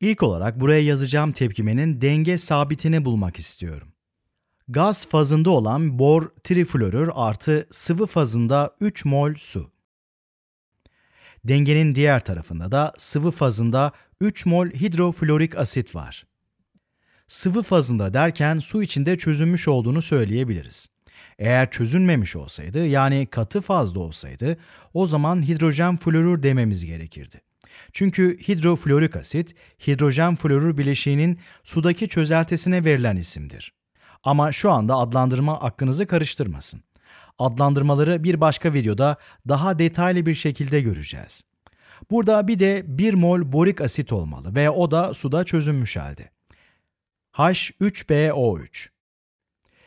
İlk olarak buraya yazacağım tepkimenin denge sabitini bulmak istiyorum. Gaz fazında olan bor triflorür artı sıvı fazında 3 mol su. Dengenin diğer tarafında da sıvı fazında 3 mol hidroflorik asit var. Sıvı fazında derken su içinde çözünmüş olduğunu söyleyebiliriz. Eğer çözünmemiş olsaydı yani katı fazda olsaydı o zaman hidrojen florür dememiz gerekirdi. Çünkü hidroflorik asit, hidrojen florür bileşiğinin sudaki çözeltisine verilen isimdir. Ama şu anda adlandırma aklınızı karıştırmasın. Adlandırmaları bir başka videoda daha detaylı bir şekilde göreceğiz. Burada bir de 1 mol borik asit olmalı ve o da suda çözünmüş halde. H3BO3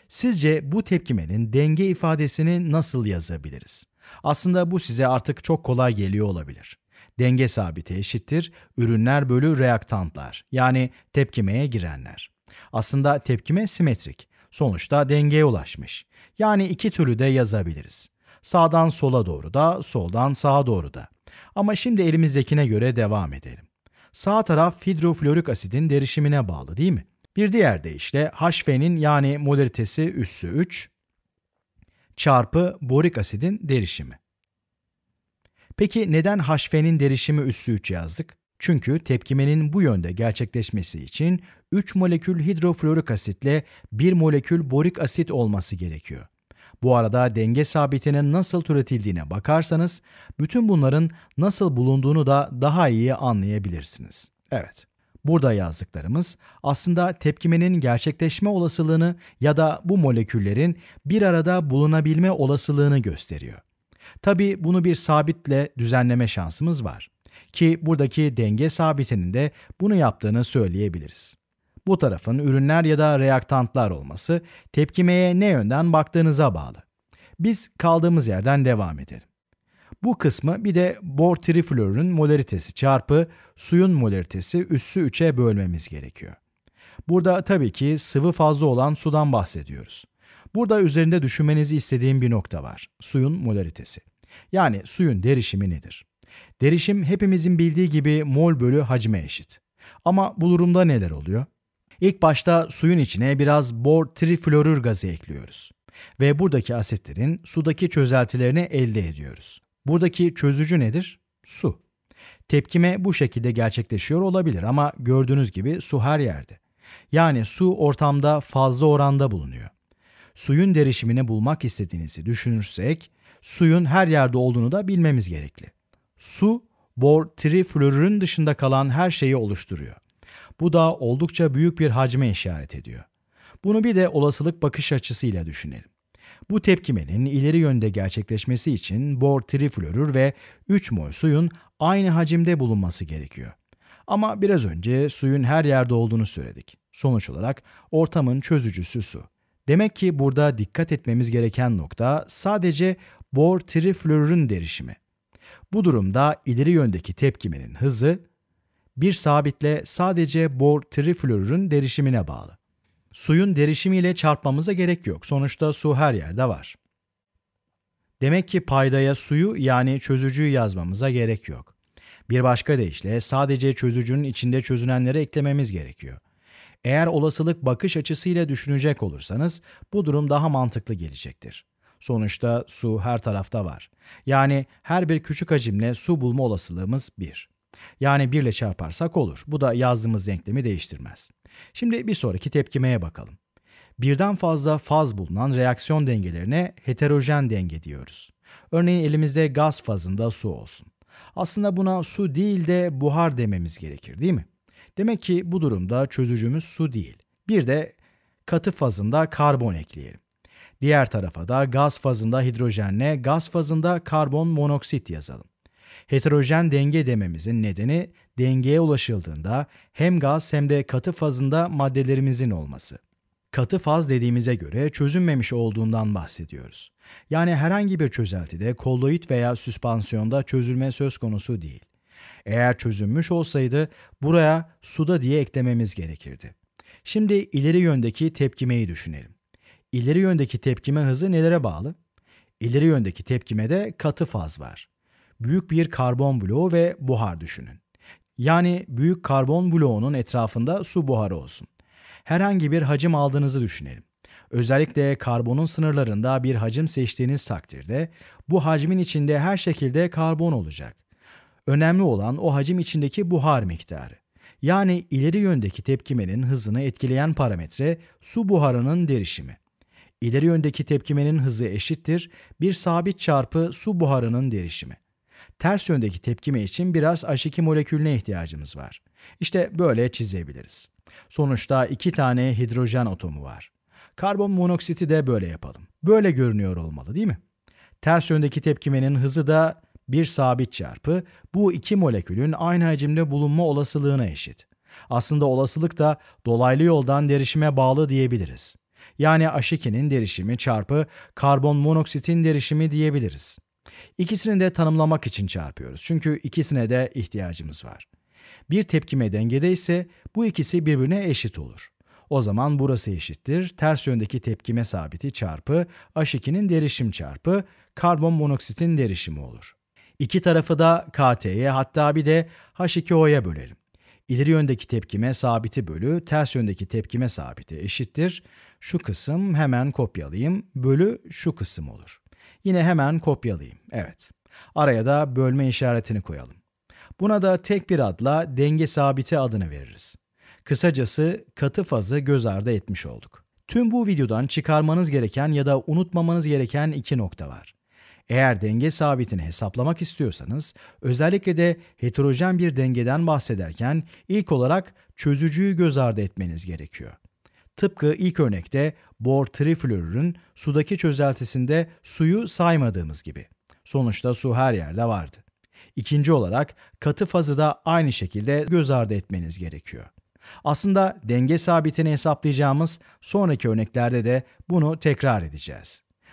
Sizce bu tepkimenin denge ifadesini nasıl yazabiliriz? Aslında bu size artık çok kolay geliyor olabilir denge sabiti eşittir ürünler bölü reaktantlar yani tepkimeye girenler. Aslında tepkime simetrik. Sonuçta dengeye ulaşmış. Yani iki türlü de yazabiliriz. Sağdan sola doğru da, soldan sağa doğru da. Ama şimdi elimizdekine göre devam edelim. Sağ taraf hidroflorik asidin derişimine bağlı değil mi? Bir diğer deyişle HF'nin yani molaritesi üssü 3 çarpı borik asidin derişimi. Peki neden haşfenin derişimi üssü 3 yazdık? Çünkü tepkimenin bu yönde gerçekleşmesi için 3 molekül hidrofluorik asitle 1 molekül borik asit olması gerekiyor. Bu arada denge sabitinin nasıl türetildiğine bakarsanız bütün bunların nasıl bulunduğunu da daha iyi anlayabilirsiniz. Evet. Burada yazdıklarımız aslında tepkimenin gerçekleşme olasılığını ya da bu moleküllerin bir arada bulunabilme olasılığını gösteriyor. Tabi bunu bir sabitle düzenleme şansımız var. Ki buradaki denge sabitinin de bunu yaptığını söyleyebiliriz. Bu tarafın ürünler ya da reaktantlar olması tepkimeye ne yönden baktığınıza bağlı. Biz kaldığımız yerden devam edelim. Bu kısmı bir de bor triflörün molaritesi çarpı suyun molaritesi üssü 3'e bölmemiz gerekiyor. Burada tabii ki sıvı fazla olan sudan bahsediyoruz. Burada üzerinde düşünmenizi istediğim bir nokta var. Suyun molaritesi. Yani suyun derişimi nedir? Derişim hepimizin bildiği gibi mol bölü hacme eşit. Ama bu durumda neler oluyor? İlk başta suyun içine biraz bor triflorür gazı ekliyoruz ve buradaki asitlerin sudaki çözeltilerini elde ediyoruz. Buradaki çözücü nedir? Su. Tepkime bu şekilde gerçekleşiyor olabilir ama gördüğünüz gibi su her yerde. Yani su ortamda fazla oranda bulunuyor suyun derişimini bulmak istediğinizi düşünürsek suyun her yerde olduğunu da bilmemiz gerekli. Su, bor triflorürün dışında kalan her şeyi oluşturuyor. Bu da oldukça büyük bir hacme işaret ediyor. Bunu bir de olasılık bakış açısıyla düşünelim. Bu tepkimenin ileri yönde gerçekleşmesi için bor triflorür ve 3 mol suyun aynı hacimde bulunması gerekiyor. Ama biraz önce suyun her yerde olduğunu söyledik. Sonuç olarak ortamın çözücüsü su. Demek ki burada dikkat etmemiz gereken nokta sadece bor triflörün derişimi. Bu durumda ileri yöndeki tepkimenin hızı bir sabitle sadece bor triflörün derişimine bağlı. Suyun derişimiyle çarpmamıza gerek yok. Sonuçta su her yerde var. Demek ki paydaya suyu yani çözücüyü yazmamıza gerek yok. Bir başka deyişle sadece çözücünün içinde çözünenleri eklememiz gerekiyor. Eğer olasılık bakış açısıyla düşünecek olursanız bu durum daha mantıklı gelecektir. Sonuçta su her tarafta var. Yani her bir küçük hacimle su bulma olasılığımız 1. Yani 1 ile çarparsak olur. Bu da yazdığımız denklemi değiştirmez. Şimdi bir sonraki tepkimeye bakalım. Birden fazla faz bulunan reaksiyon dengelerine heterojen denge diyoruz. Örneğin elimizde gaz fazında su olsun. Aslında buna su değil de buhar dememiz gerekir değil mi? Demek ki bu durumda çözücümüz su değil. Bir de katı fazında karbon ekleyelim. Diğer tarafa da gaz fazında hidrojenle, gaz fazında karbon monoksit yazalım. Heterojen denge dememizin nedeni dengeye ulaşıldığında hem gaz hem de katı fazında maddelerimizin olması. Katı faz dediğimize göre çözünmemiş olduğundan bahsediyoruz. Yani herhangi bir çözeltide kolloid veya süspansiyonda çözülme söz konusu değil. Eğer çözünmüş olsaydı buraya suda diye eklememiz gerekirdi. Şimdi ileri yöndeki tepkimeyi düşünelim. İleri yöndeki tepkime hızı nelere bağlı? İleri yöndeki tepkimede katı faz var. Büyük bir karbon bloğu ve buhar düşünün. Yani büyük karbon bloğunun etrafında su buharı olsun. Herhangi bir hacim aldığınızı düşünelim. Özellikle karbonun sınırlarında bir hacim seçtiğiniz takdirde bu hacmin içinde her şekilde karbon olacak. Önemli olan o hacim içindeki buhar miktarı. Yani ileri yöndeki tepkimenin hızını etkileyen parametre su buharının derişimi. İleri yöndeki tepkimenin hızı eşittir bir sabit çarpı su buharının derişimi. Ters yöndeki tepkime için biraz H2 molekülüne ihtiyacımız var. İşte böyle çizebiliriz. Sonuçta iki tane hidrojen atomu var. Karbon monoksiti de böyle yapalım. Böyle görünüyor olmalı değil mi? Ters yöndeki tepkimenin hızı da bir sabit çarpı bu iki molekülün aynı hacimde bulunma olasılığına eşit. Aslında olasılık da dolaylı yoldan derişime bağlı diyebiliriz. Yani H2'nin derişimi çarpı karbon monoksitin derişimi diyebiliriz. İkisini de tanımlamak için çarpıyoruz. Çünkü ikisine de ihtiyacımız var. Bir tepkime dengede ise bu ikisi birbirine eşit olur. O zaman burası eşittir. Ters yöndeki tepkime sabiti çarpı H2'nin derişim çarpı karbon monoksitin derişimi olur. İki tarafı da KT'ye hatta bir de H2O'ya bölerim. İleri yöndeki tepkime sabiti bölü ters yöndeki tepkime sabiti eşittir. Şu kısım hemen kopyalayayım. Bölü şu kısım olur. Yine hemen kopyalayayım. Evet. Araya da bölme işaretini koyalım. Buna da tek bir adla denge sabiti adını veririz. Kısacası katı fazı göz ardı etmiş olduk. Tüm bu videodan çıkarmanız gereken ya da unutmamanız gereken iki nokta var. Eğer denge sabitini hesaplamak istiyorsanız, özellikle de heterojen bir dengeden bahsederken ilk olarak çözücüyü göz ardı etmeniz gerekiyor. Tıpkı ilk örnekte bor triflorürün sudaki çözeltisinde suyu saymadığımız gibi. Sonuçta su her yerde vardı. İkinci olarak katı fazı da aynı şekilde göz ardı etmeniz gerekiyor. Aslında denge sabitini hesaplayacağımız sonraki örneklerde de bunu tekrar edeceğiz.